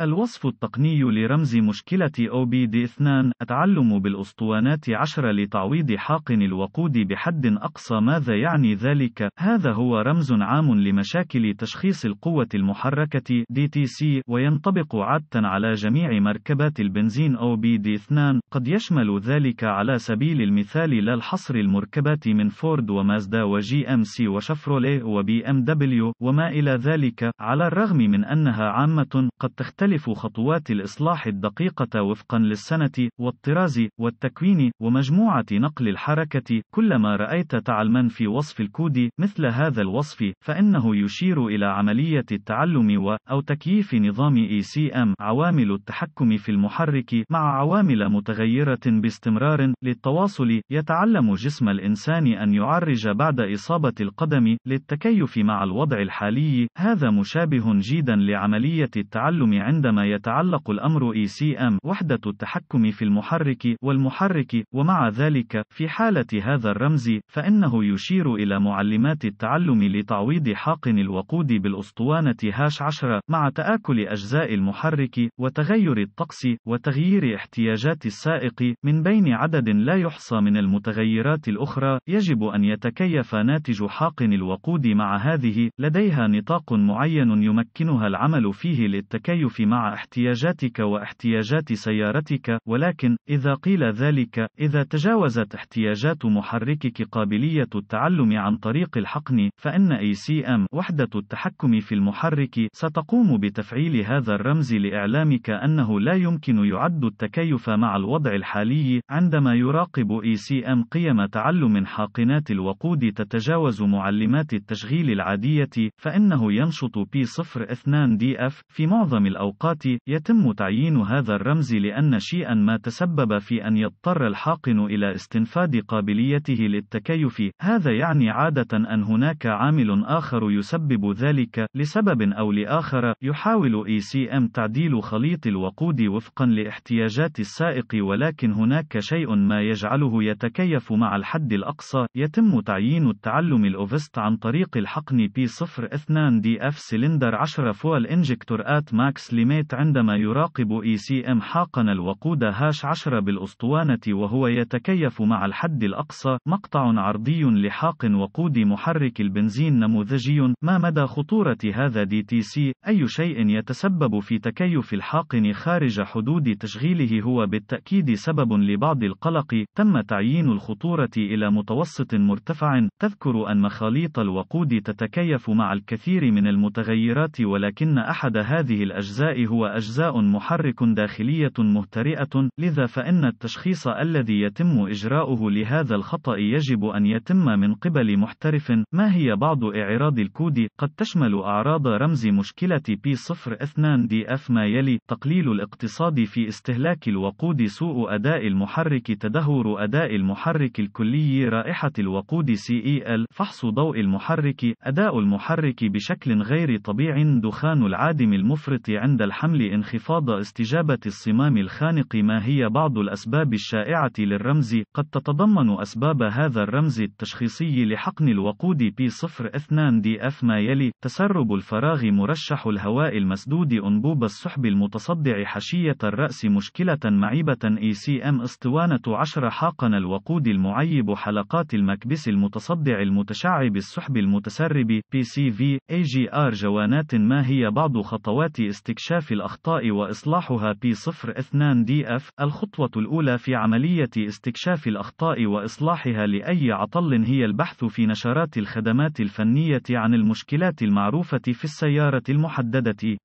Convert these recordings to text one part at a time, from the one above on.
الوصف التقني لرمز مشكلة OBD2 التعلم بالأسطوانات 10 لتعويض حاقن الوقود بحد أقصى ماذا يعني ذلك؟ هذا هو رمز عام لمشاكل تشخيص القوة المحركة DTC وينطبق عادة على جميع مركبات البنزين OBD2 قد يشمل ذلك على سبيل المثال لا الحصر المركبات من فورد ومازدا وجي ام سي وشفروليه وبي ام دبليو وما إلى ذلك على الرغم من أنها عامة قد تختلف تختلف خطوات الإصلاح الدقيقة وفقا للسنة، والطراز، والتكوين، ومجموعة نقل الحركة. كلما رأيت تعلما في وصف الكود مثل هذا الوصف، فإنه يشير إلى عملية التعلم و أو تكييف نظام ECM عوامل التحكم في المحرك مع عوامل متغيرة باستمرار للتواصل يتعلم جسم الإنسان أن يعرج بعد إصابة القدم للتكيف مع الوضع الحالي هذا مشابه جيدا لعملية التعلم عند عندما يتعلق الأمر ECM وحدة التحكم في المحرك والمحرك ومع ذلك في حالة هذا الرمز فإنه يشير إلى معلمات التعلم لتعويض حاقن الوقود بالأسطوانة هاش 10 مع تآكل أجزاء المحرك وتغير الطقس وتغيير احتياجات السائق من بين عدد لا يحصى من المتغيرات الأخرى يجب أن يتكيف ناتج حاقن الوقود مع هذه لديها نطاق معين يمكنها العمل فيه للتكيف مع احتياجاتك واحتياجات سيارتك، ولكن إذا قيل ذلك، إذا تجاوزت احتياجات محركك قابلية التعلم عن طريق الحقن، فإن ACM وحدة التحكم في المحرك ستقوم بتفعيل هذا الرمز لإعلامك أنه لا يمكن يعد التكيف مع الوضع الحالي عندما يراقب ACM قيم تعلم حاقنات الوقود تتجاوز معلمات التشغيل العادية، فإنه ينشط P02DF في معظم الأوقات الأوقات، يتم تعيين هذا الرمز لأن شيئًا ما تسبب في أن يضطر الحاقن إلى استنفاد قابليته للتكيف، هذا يعني عادة أن هناك عامل آخر يسبب ذلك، لسبب أو لآخر، يحاول ECM تعديل خليط الوقود وفقًا لاحتياجات السائق ولكن هناك شيء ما يجعله يتكيف مع الحد الأقصى، يتم تعيين التعلم الأوفست عن طريق الحقن P02 DF سلندر 10 فول انجكتور آت ماكس الكلمات عندما يراقب اي سي ام حاقن الوقود هاش 10 بالاسطوانة وهو يتكيف مع الحد الاقصى مقطع عرضي لحاق وقود محرك البنزين نموذجي ما مدى خطورة هذا دي تي سي اي شيء يتسبب في تكيف الحاقن خارج حدود تشغيله هو بالتأكيد سبب لبعض القلق تم تعيين الخطورة الى متوسط مرتفع تذكر ان مخاليط الوقود تتكيف مع الكثير من المتغيرات ولكن احد هذه الاجزاء هو أجزاء محرك داخلية مهترئة، لذا فإن التشخيص الذي يتم إجراؤه لهذا الخطأ يجب أن يتم من قبل محترف. ما هي بعض إعراض الكود؟ قد تشمل أعراض رمز مشكلة P02 DF ما يلي: تقليل الاقتصاد في استهلاك الوقود، سوء أداء المحرك، تدهور أداء المحرك الكلي، رائحة الوقود CEL، فحص ضوء المحرك، أداء المحرك بشكل غير طبيعي، دخان العادم المفرط عند عند الحمل انخفاض استجابة الصمام الخانق ما هي بعض الأسباب الشائعة للرمز قد تتضمن أسباب هذا الرمز التشخيصي لحقن الوقود P02 DF ما يلي تسرب الفراغ مرشح الهواء المسدود أنبوب السحب المتصدع حشية الرأس مشكلة معيبة ECM اسطوانة 10 حاقن الوقود المعيب حلقات المكبس المتصدع المتشعب السحب المتسرب PCV AGR جوانات ما هي بعض خطوات استكشاف استكشاف الأخطاء وإصلاحها P02 DF الخطوة الأولى في عملية استكشاف الأخطاء وإصلاحها لأي عطل هي البحث في نشرات الخدمات الفنية عن المشكلات المعروفة في السيارة المحددة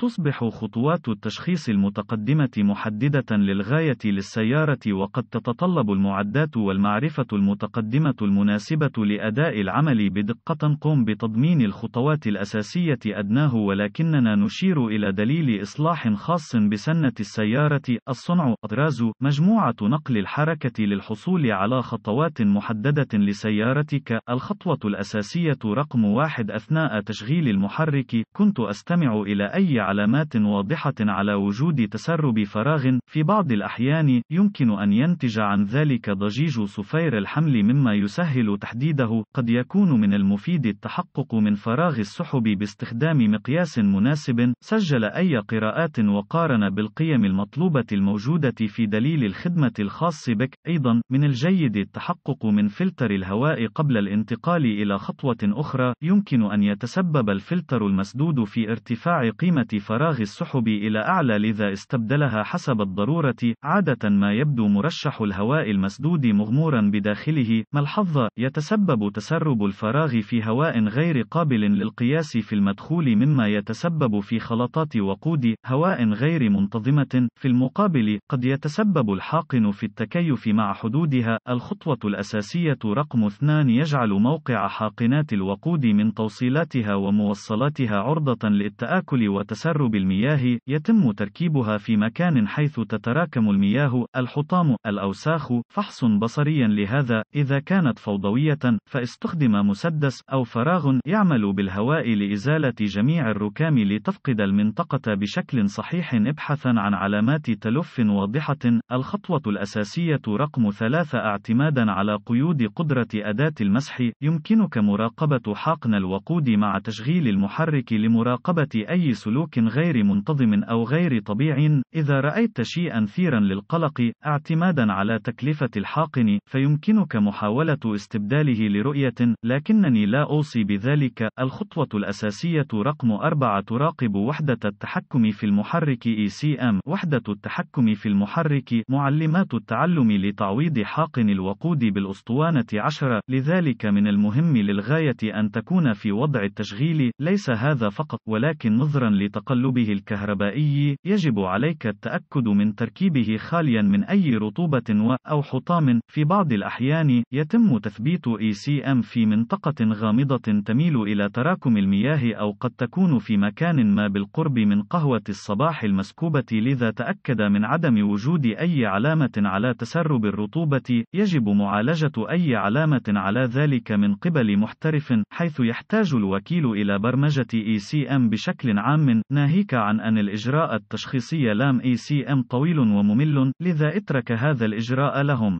تصبح خطوات التشخيص المتقدمة محددة للغاية للسيارة وقد تتطلب المعدات والمعرفة المتقدمة المناسبة لأداء العمل بدقة قم بتضمين الخطوات الأساسية أدناه ولكننا نشير إلى دليل إصلاح خاص بسنة السيارة الصنع أطراز مجموعة نقل الحركة للحصول على خطوات محددة لسيارتك الخطوة الأساسية رقم واحد أثناء تشغيل المحرك كنت أستمع إلى أي علامات واضحة على وجود تسرب فراغ، في بعض الأحيان، يمكن أن ينتج عن ذلك ضجيج صفير الحمل مما يسهل تحديده، قد يكون من المفيد التحقق من فراغ السحب باستخدام مقياس مناسب، سجل أي قراءات وقارن بالقيم المطلوبة الموجودة في دليل الخدمة الخاص بك، أيضا، من الجيد التحقق من فلتر الهواء قبل الانتقال إلى خطوة أخرى، يمكن أن يتسبب الفلتر المسدود في ارتفاع قيمة فراغ السحب إلى أعلى لذا استبدلها حسب الضرورة عادة ما يبدو مرشح الهواء المسدود مغمورا بداخله ما الحظ يتسبب تسرب الفراغ في هواء غير قابل للقياس في المدخول مما يتسبب في خلطات وقود هواء غير منتظمة في المقابل قد يتسبب الحاقن في التكيف مع حدودها الخطوة الأساسية رقم اثنان يجعل موقع حاقنات الوقود من توصيلاتها وموصلاتها عرضة للتآكل وتسبب تسرب المياه، يتم تركيبها في مكان حيث تتراكم المياه، الحطام، الأوساخ، فحص بصري لهذا، إذا كانت فوضوية، فاستخدم مسدس أو فراغ يعمل بالهواء لإزالة جميع الركام لتفقد المنطقة بشكل صحيح ابحثا عن علامات تلف واضحة. الخطوة الأساسية رقم ثلاثة اعتمادا على قيود قدرة أداة المسح، يمكنك مراقبة حقن الوقود مع تشغيل المحرك لمراقبة أي سلوك بشكل غير منتظم أو غير طبيعي، إذا رأيت شيئًا ثيرا للقلق اعتمادًا على تكلفة الحاقن، فيمكنك محاولة استبداله لرؤية، لكنني لا أوصي بذلك. الخطوة الأساسية رقم أربعة تراقب وحدة التحكم في المحرك ECM وحدة التحكم في المحرك معلمات التعلم لتعويض حاقن الوقود بالأسطوانة عشرة لذلك من المهم للغاية أن تكون في وضع التشغيل ليس هذا فقط ولكن نظرا لتقدم تقلبه الكهربائي يجب عليك التأكد من تركيبه خاليا من أي رطوبة و أو حطام في بعض الأحيان يتم تثبيت ECM في منطقة غامضة تميل إلى تراكم المياه أو قد تكون في مكان ما بالقرب من قهوة الصباح المسكوبة لذا تأكد من عدم وجود أي علامة على تسرب الرطوبة يجب معالجة أي علامة على ذلك من قبل محترف حيث يحتاج الوكيل إلى برمجة ECM بشكل عام ناهيك عن أن الإجراء التشخيصي لام اي سي ام طويل وممل لذا اترك هذا الإجراء لهم